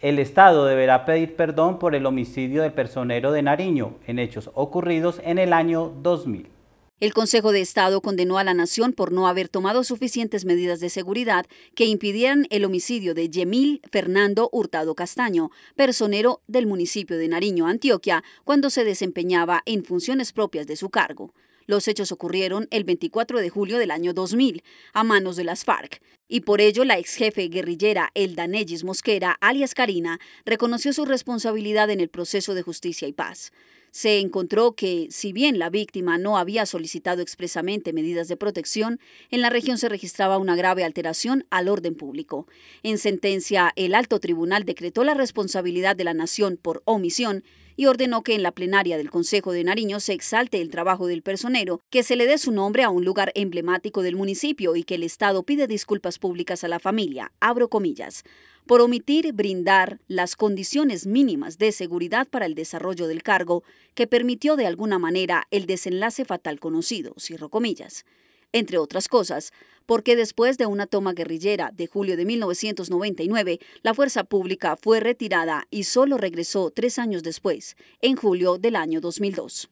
el Estado deberá pedir perdón por el homicidio del personero de Nariño en hechos ocurridos en el año 2000. El Consejo de Estado condenó a la nación por no haber tomado suficientes medidas de seguridad que impidieran el homicidio de Yemil Fernando Hurtado Castaño, personero del municipio de Nariño, Antioquia, cuando se desempeñaba en funciones propias de su cargo. Los hechos ocurrieron el 24 de julio del año 2000 a manos de las FARC y por ello la ex jefe guerrillera Elda Nellis Mosquera, alias Karina, reconoció su responsabilidad en el proceso de justicia y paz. Se encontró que, si bien la víctima no había solicitado expresamente medidas de protección, en la región se registraba una grave alteración al orden público. En sentencia, el alto tribunal decretó la responsabilidad de la nación por omisión y ordenó que en la plenaria del Consejo de Nariño se exalte el trabajo del personero, que se le dé su nombre a un lugar emblemático del municipio y que el Estado pide disculpas públicas a la familia. Abro comillas por omitir brindar las condiciones mínimas de seguridad para el desarrollo del cargo que permitió de alguna manera el desenlace fatal conocido, cierro comillas. Entre otras cosas, porque después de una toma guerrillera de julio de 1999, la fuerza pública fue retirada y solo regresó tres años después, en julio del año 2002.